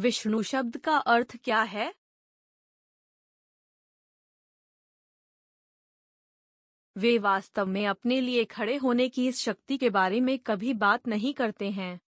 विष्णु शब्द का अर्थ क्या है वे वास्तव में अपने लिए खड़े होने की इस शक्ति के बारे में कभी बात नहीं करते हैं